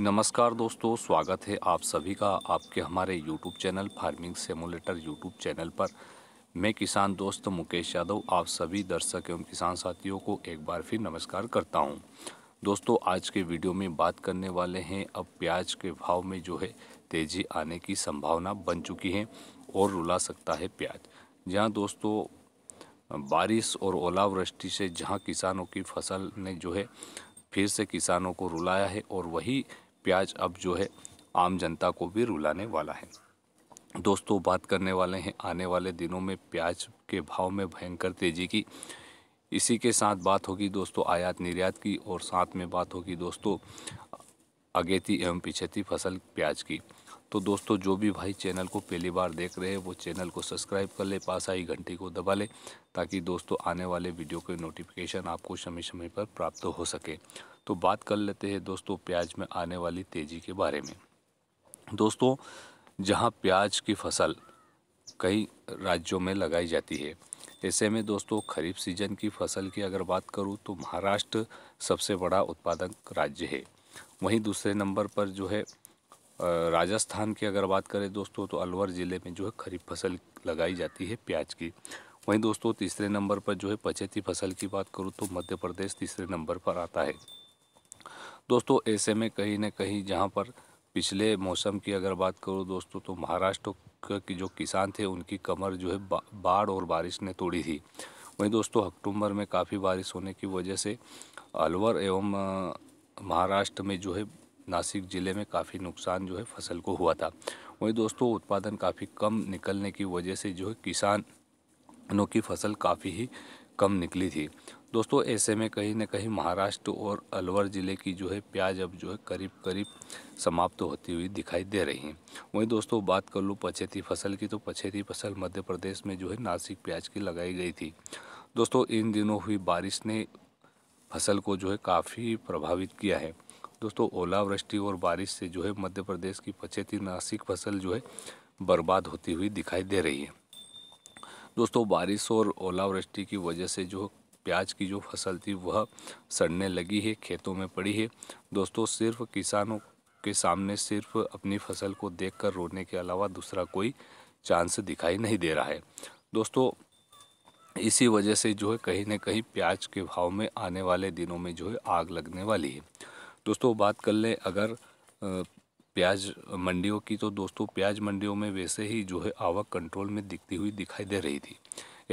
नमस्कार दोस्तों स्वागत है आप सभी का आपके हमारे YouTube channel farming simulator YouTube channel पर मैं किसान दोस्त मुकेश यादव आप सभी दर्शक एवं किसान साथियों को एक बार फिर नमस्कार करता हूं दोस्तों आज के वीडियो में बात करने वाले हैं अब प्याज के भाव में जो है तेज़ी आने की संभावना बन चुकी है और रुला सकता है प्याज जहाँ दोस्तों बारिश और ओलावृष्टि से जहाँ किसानों की फसल ने जो है फिर से किसानों को रुलाया है और वही प्याज अब जो है आम जनता को भी रुलाने वाला है दोस्तों बात करने वाले हैं आने वाले दिनों में प्याज के भाव में भयंकर तेज़ी की इसी के साथ बात होगी दोस्तों आयात निर्यात की और साथ में बात होगी दोस्तों अगेती एवं पिछेती फसल प्याज की तो दोस्तों जो भी भाई चैनल को पहली बार देख रहे हैं वो चैनल को सब्सक्राइब कर ले पास आई घंटी को दबा ले ताकि दोस्तों आने वाले वीडियो के नोटिफिकेशन आपको समय समय पर प्राप्त हो सके तो बात कर लेते हैं दोस्तों प्याज में आने वाली तेज़ी के बारे में दोस्तों जहाँ प्याज की फसल कई राज्यों में लगाई जाती है ऐसे में दोस्तों खरीफ सीजन की फसल की अगर बात करूँ तो महाराष्ट्र सबसे बड़ा उत्पादक राज्य है वहीं दूसरे नंबर पर जो है राजस्थान की अगर बात करें दोस्तों तो अलवर ज़िले में जो है खरीफ फसल लगाई जाती है प्याज की वहीं दोस्तों तीसरे नंबर पर जो है पचेती फसल की बात करूँ तो मध्य प्रदेश तीसरे नंबर पर आता है दोस्तों ऐसे में कहीं ना कहीं जहाँ पर पिछले मौसम की अगर बात करूँ दोस्तों तो महाराष्ट्र के जो किसान थे उनकी कमर जो है बाढ़ और बारिश ने तोड़ी थी वहीं दोस्तों अक्टूबर में काफ़ी बारिश होने की वजह से अलवर एवं महाराष्ट्र में जो है नासिक ज़िले में काफ़ी नुकसान जो है फसल को हुआ था वहीं दोस्तों उत्पादन काफ़ी कम निकलने की वजह से जो है किसानों की फसल काफ़ी ही कम निकली थी दोस्तों ऐसे में कहीं ना कहीं महाराष्ट्र और अलवर ज़िले की जो है प्याज अब जो है करीब करीब समाप्त तो होती हुई दिखाई दे रही हैं वहीं दोस्तों बात कर लूँ पछेती फसल की तो पछेती फसल मध्य प्रदेश में जो है नासिक प्याज की लगाई गई थी दोस्तों इन दिनों हुई बारिश ने फसल को जो है काफ़ी प्रभावित किया है दोस्तों ओलावृष्टि और बारिश से जो है मध्य प्रदेश की पचेती नासिक फसल जो है बर्बाद होती हुई दिखाई दे रही है दोस्तों बारिश और ओलावृष्टि की वजह से जो प्याज की जो फसल थी वह सड़ने लगी है खेतों में पड़ी है दोस्तों सिर्फ किसानों के सामने सिर्फ अपनी फसल को देख रोने के अलावा दूसरा कोई चांस दिखाई नहीं दे रहा है दोस्तों इसी वजह से जो है कहीं ना कहीं प्याज के भाव में आने वाले दिनों में जो है आग लगने वाली है दोस्तों बात कर ले अगर प्याज मंडियों की तो दोस्तों प्याज मंडियों में वैसे ही जो है आवक कंट्रोल में दिखती हुई दिखाई दे रही थी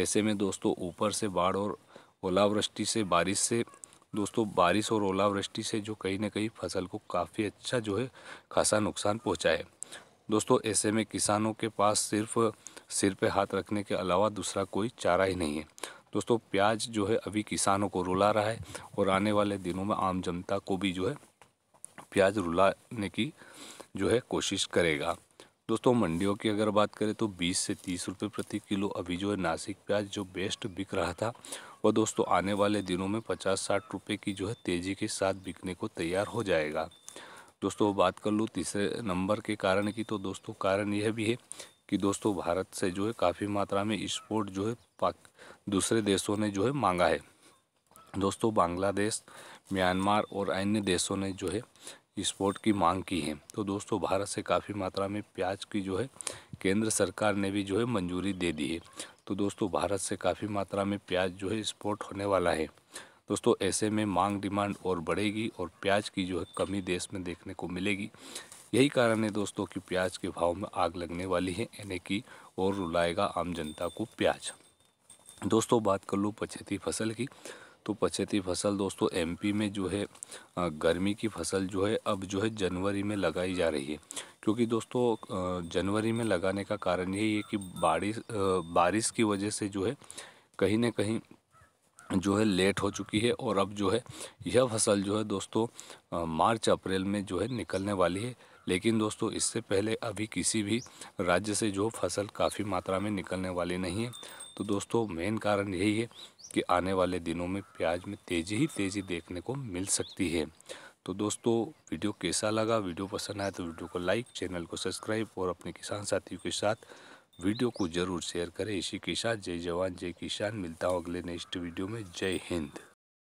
ऐसे में दोस्तों ऊपर से बाढ़ और ओलावृष्टि से बारिश से दोस्तों बारिश और ओलावृष्टि से जो कहीं ना कहीं फसल को काफ़ी अच्छा जो है खासा नुकसान पहुँचा है दोस्तों ऐसे में किसानों के पास सिर्फ सिर पे हाथ रखने के अलावा दूसरा कोई चारा ही नहीं है दोस्तों प्याज जो है अभी किसानों को रुला रहा है और आने वाले दिनों में आम जनता को भी जो है प्याज रुलाने की जो है कोशिश करेगा दोस्तों मंडियों की अगर बात करें तो 20 से 30 रुपये प्रति किलो अभी जो है नासिक प्याज जो बेस्ट बिक रहा था वह दोस्तों आने वाले दिनों में 50-60 रुपये की जो है तेज़ी के साथ बिकने को तैयार हो जाएगा दोस्तों बात कर लूँ तीसरे नंबर के कारण की तो दोस्तों कारण यह भी है कि दोस्तों भारत से जो है काफ़ी मात्रा में एक्सपोर्ट जो है पाक दूसरे देशों ने जो है मांगा है दोस्तों बांग्लादेश म्यांमार और अन्य देशों ने जो है एक्सपोर्ट की मांग की है तो दोस्तों भारत से काफ़ी मात्रा में प्याज की जो है केंद्र सरकार ने भी जो है मंजूरी दे दी है तो दोस्तों भारत से काफ़ी मात्रा में प्याज जो है एक्सपोर्ट होने वाला है दोस्तों ऐसे में मांग डिमांड और बढ़ेगी और प्याज की जो है कमी देश में देखने को मिलेगी यही कारण है दोस्तों कि प्याज के भाव में आग लगने वाली है यानी कि और रुलाएगा आम जनता को प्याज दोस्तों बात कर लूँ पछेती फसल की तो पछेती फसल दोस्तों एमपी में जो है गर्मी की फसल जो है अब जो है जनवरी में लगाई जा रही है क्योंकि दोस्तों जनवरी में लगाने का कारण यही है कि बारिश बारिश की वजह से जो है कहीं ना कहीं जो है लेट हो चुकी है और अब जो है यह फसल जो है दोस्तों मार्च अप्रैल में जो है निकलने वाली है लेकिन दोस्तों इससे पहले अभी किसी भी राज्य से जो फसल काफ़ी मात्रा में निकलने वाली नहीं है तो दोस्तों मेन कारण यही है कि आने वाले दिनों में प्याज में तेज़ी ही तेज़ी देखने को मिल सकती है तो दोस्तों वीडियो कैसा लगा वीडियो पसंद आया तो वीडियो को लाइक चैनल को सब्सक्राइब और अपने किसान साथियों के साथ वीडियो को जरूर शेयर करें इसी के साथ जय जवान जय किसान मिलता हूँ अगले नेक्स्ट वीडियो में जय हिंद